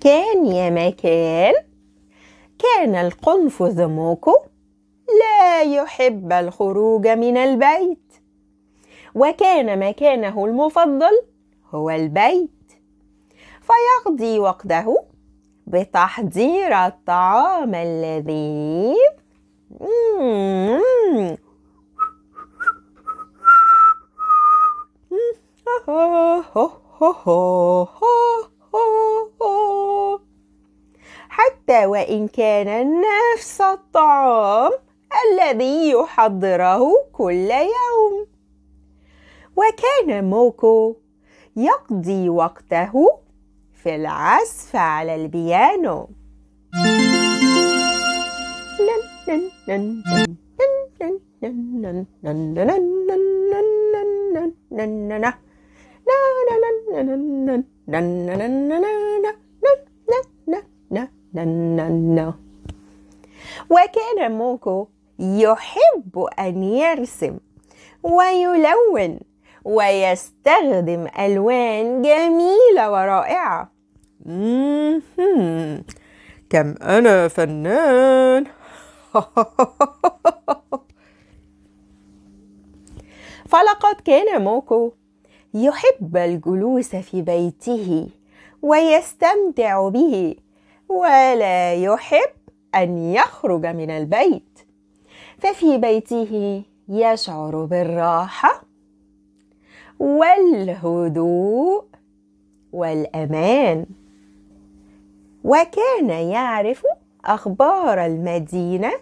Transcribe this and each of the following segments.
كان يا مكان كان القنفذ موكو لا يحب الخروج من البيت وكان مكانه المفضل هو البيت فيقضي وقته بتحضير الطعام اللذيذ حتى وإن كان نفس الطعام الذي يحضره كل يوم وكان موكو يقضي وقته في العزف على البيانو non, non, non. وكان موكو يحب أن يرسم ويلون ويستخدم ألوان جميلة ورائعة كم أنا فنان فلقد كان موكو يحب الجلوس في بيته ويستمتع به ولا يحب أن يخرج من البيت ففي بيته يشعر بالراحة والهدوء والأمان وكان يعرف أخبار المدينة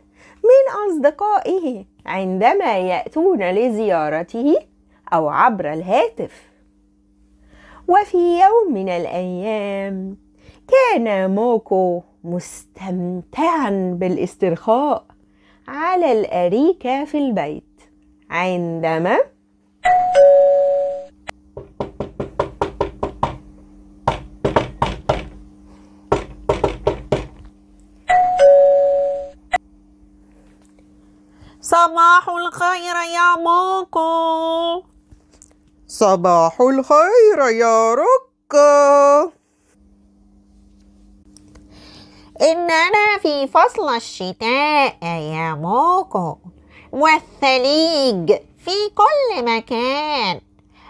من أصدقائه عندما يأتون لزيارته أو عبر الهاتف وفي يوم من الأيام كان موكو مستمتعا بالاسترخاء على الأريكة في البيت عندما صباح الخير يا موكو صباح الخير يا ركا إننا في فصل الشتاء يا موكو والثليج في كل مكان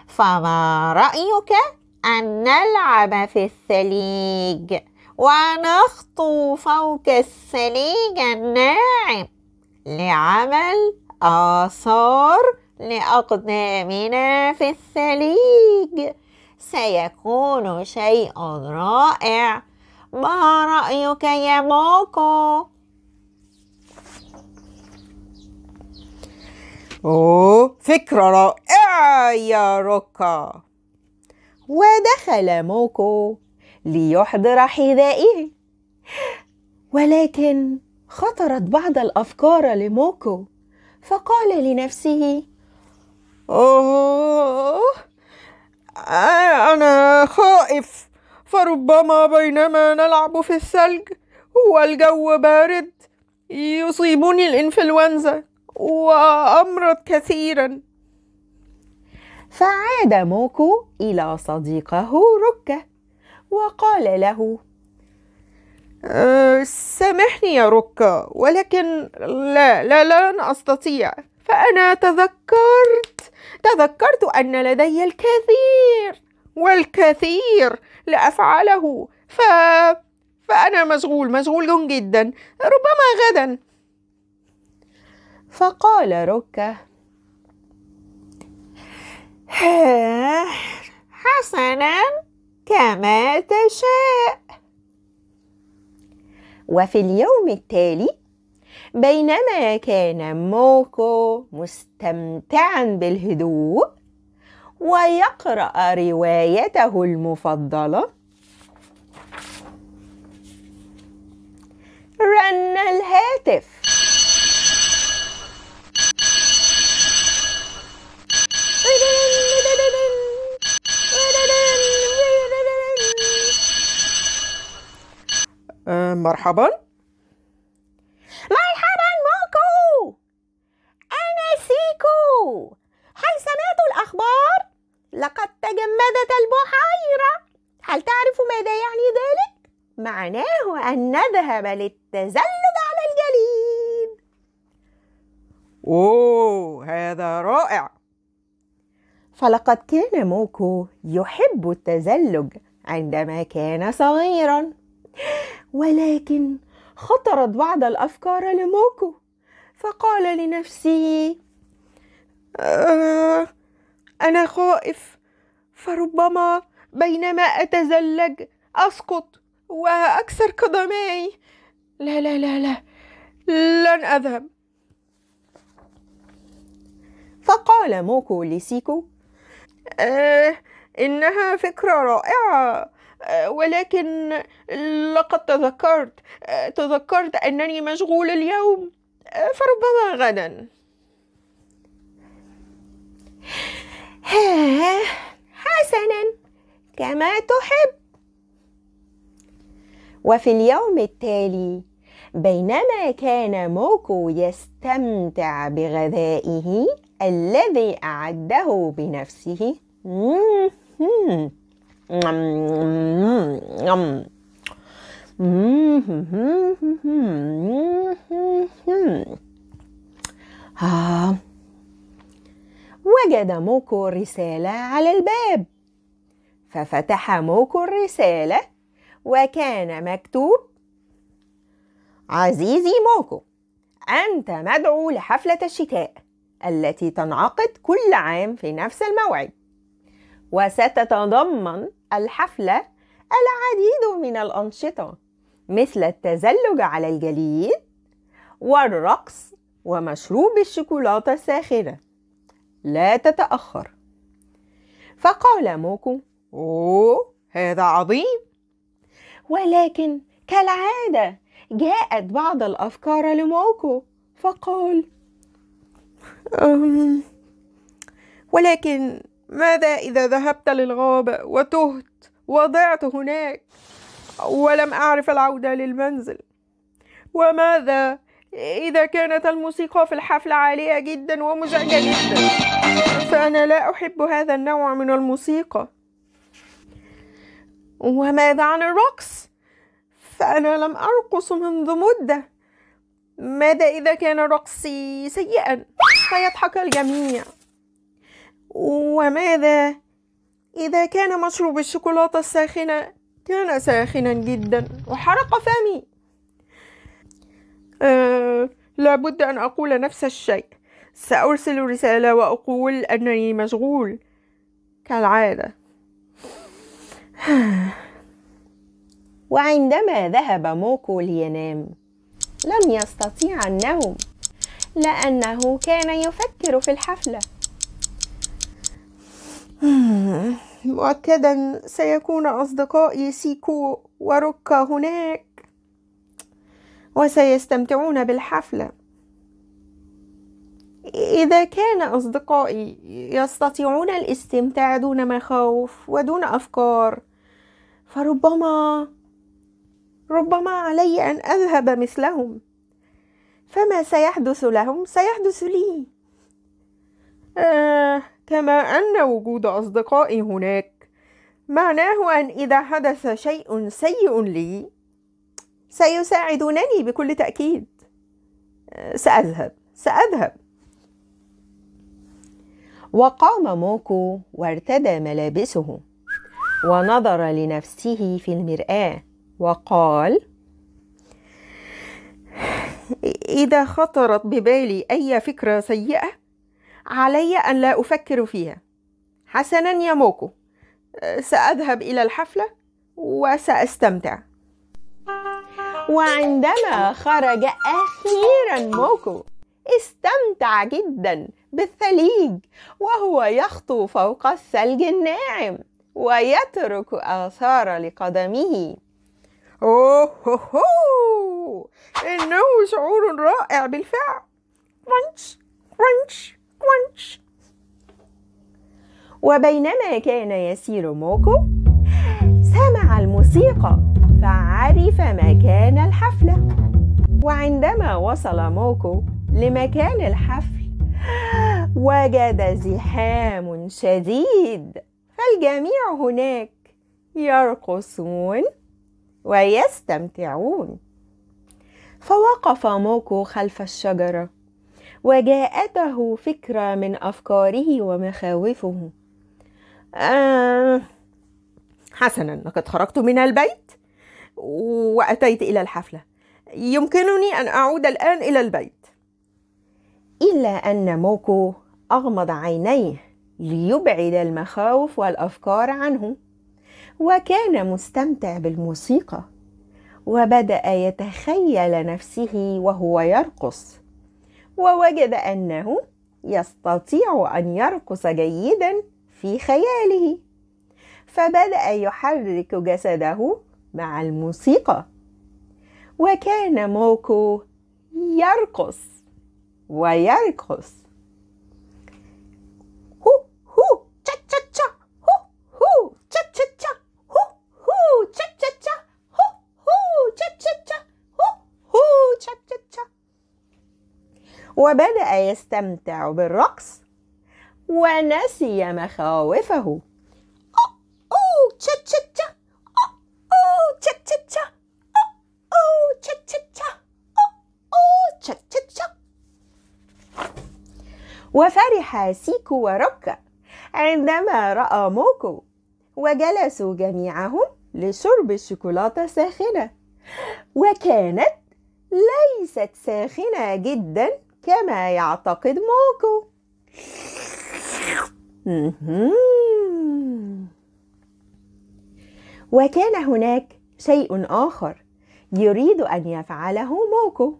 فما رأيك أن نلعب في الثليج ونخطو فوق الثليج الناعم لعمل آثار لأقدامنا في الثليج سيكون شيء رائع ما رأيك يا موكو؟ أوه فكرة رائعة يا روكا ودخل موكو ليحضر حذائه ولكن خطرت بعض الأفكار لموكو فقال لنفسه أوه أنا خائف فربما بينما نلعب في الثلج والجو بارد يصيبني الإنفلونزا وأمرض كثيرا فعاد موكو إلى صديقه روكا وقال له أه سامحني يا روكا ولكن لا لا لن أستطيع فأنا تذكرت تذكرت أن لدي الكثير والكثير لأفعله ف... فأنا مشغول مشغول جدا ربما غدا فقال ركة حسنا كما تشاء وفي اليوم التالي بينما كان موكو مستمتعا بالهدوء ويقرأ روايته المفضلة رن الهاتف مرحبا ذهب للتزلج على الجليد أوه هذا رائع فلقد كان موكو يحب التزلج عندما كان صغيرا ولكن خطرت بعض الأفكار لموكو فقال لنفسه آه، أنا خائف فربما بينما أتزلج أسقط وأكسر قدمي لا لا لا لا لن أذهب فقال موكو لسيكو آه إنها فكرة رائعة آه ولكن لقد تذكرت آه تذكرت أنني مشغول اليوم آه فربما غدا حسنا كما تحب وفي اليوم التالي بينما كان موكو يستمتع بغذائه الذي أعده بنفسه وجد موكو رسالة على الباب ففتح موكو الرسالة وكان مكتوب عزيزي موكو أنت مدعو لحفلة الشتاء التي تنعقد كل عام في نفس الموعد وستتضمن الحفلة العديد من الأنشطة مثل التزلج على الجليد والرقص ومشروب الشوكولاتة الساخنة لا تتأخر فقال موكو أوه هذا عظيم ولكن كالعادة جاءت بعض الأفكار لموكو فقال ولكن ماذا إذا ذهبت للغابة وتهت وضعت هناك ولم أعرف العودة للمنزل وماذا إذا كانت الموسيقى في الحفلة عالية جدا ومزعجة جدا فأنا لا أحب هذا النوع من الموسيقى وماذا عن الرقص فأنا لم أرقص منذ مدة ماذا إذا كان رقصي سيئا فيضحك الجميع وماذا إذا كان مشروب الشوكولاتة الساخنة كان ساخنا جدا وحرق فمي آه لابد أن أقول نفس الشيء سأرسل رسالة وأقول أنني مشغول كالعادة وعندما ذهب موكو لينام لم يستطيع النوم لأنه كان يفكر في الحفلة مؤكدا سيكون أصدقائي سيكو وروكا هناك وسيستمتعون بالحفلة إذا كان أصدقائي يستطيعون الاستمتاع دون مخاوف ودون أفكار فربما ربما علي ان اذهب مثلهم فما سيحدث لهم سيحدث لي آه كما ان وجود اصدقائي هناك معناه ان اذا حدث شيء سيء لي سيساعدونني بكل تاكيد آه، ساذهب ساذهب وقام موكو وارتدى ملابسه ونظر لنفسه في المراه وقال إذا خطرت ببالي أي فكرة سيئة علي أن لا أفكر فيها حسنا يا موكو سأذهب إلى الحفلة وسأستمتع وعندما خرج أخيرا موكو استمتع جدا بالثليج وهو يخطو فوق الثلج الناعم ويترك آثار لقدمه أوه هو إنه شعور رائع بالفعل كرنش كرنش كرنش وبينما كان يسير موكو سمع الموسيقى فعرف مكان الحفلة وعندما وصل موكو لمكان الحفل وجد زحام شديد فالجميع هناك يرقصون ويستمتعون فوقف موكو خلف الشجره وجاءته فكره من افكاره ومخاوفه آه حسنا لقد خرجت من البيت واتيت الى الحفله يمكنني ان اعود الان الى البيت الا ان موكو اغمض عينيه ليبعد المخاوف والافكار عنه وكان مستمتع بالموسيقى وبدا يتخيل نفسه وهو يرقص ووجد انه يستطيع ان يرقص جيدا في خياله فبدا يحرك جسده مع الموسيقى وكان موكو يرقص ويرقص وبدأ يستمتع بالرقص ونسي مخاوفه وفرح سيكو وروكا عندما رأى موكو وجلسوا جميعهم لشرب الشوكولاتة ساخنة وكانت ليست ساخنة جداً كما يعتقد موكو وكان هناك شيء آخر يريد أن يفعله موكو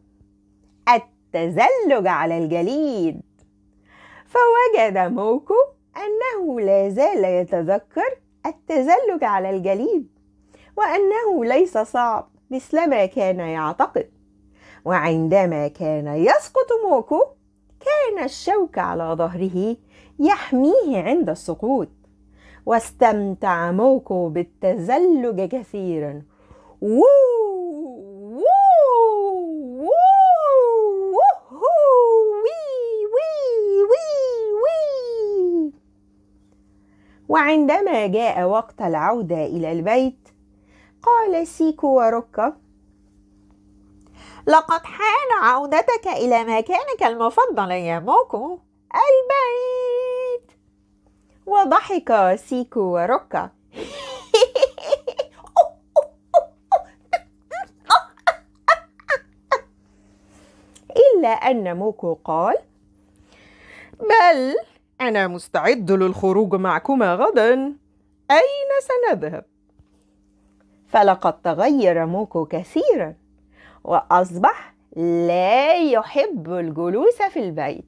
التزلج على الجليد فوجد موكو أنه لا زال يتذكر التزلج على الجليد وأنه ليس صعب مثلما كان يعتقد وعندما كان يسقط موكو كان الشوك على ظهره يحميه عند السقوط واستمتع موكو بالتزلج كثيرا وو وو وو وي وي وي وي وعندما جاء وقت العودة إلى البيت قال سيكو وروكا لقد حان عودتك إلى مكانك المفضل يا موكو البيت وضحك سيكو وروكا إلا أن موكو قال بل أنا مستعد للخروج معكما غدا أين سنذهب؟ فلقد تغير موكو كثيرا وأصبح لا يحب الجلوس في البيت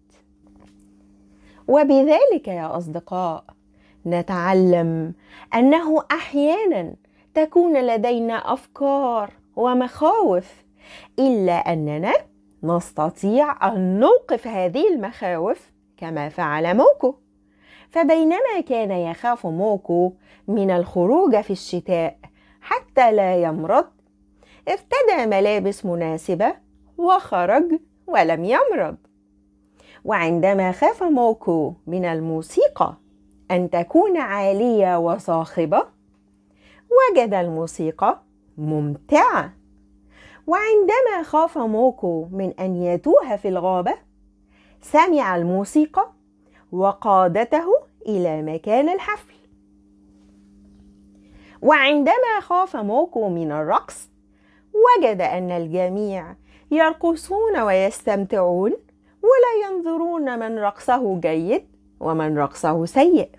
وبذلك يا أصدقاء نتعلم أنه أحيانا تكون لدينا أفكار ومخاوف إلا أننا نستطيع أن نوقف هذه المخاوف كما فعل موكو فبينما كان يخاف موكو من الخروج في الشتاء حتى لا يمرض ارتدى ملابس مناسبة وخرج ولم يمرض وعندما خاف موكو من الموسيقى أن تكون عالية وصاخبة وجد الموسيقى ممتعة وعندما خاف موكو من أن يتوه في الغابة سمع الموسيقى وقادته إلى مكان الحفل وعندما خاف موكو من الرقص وجد ان الجميع يرقصون ويستمتعون ولا ينظرون من رقصه جيد ومن رقصه سيء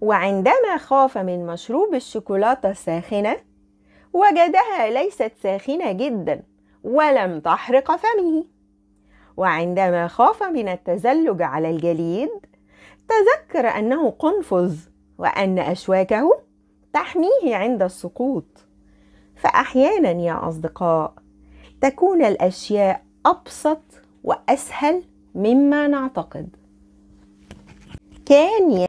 وعندما خاف من مشروب الشوكولاته الساخنه وجدها ليست ساخنه جدا ولم تحرق فمه وعندما خاف من التزلج على الجليد تذكر انه قنفذ وان اشواكه تحميه عند السقوط فاحيانا يا اصدقاء تكون الاشياء ابسط واسهل مما نعتقد كان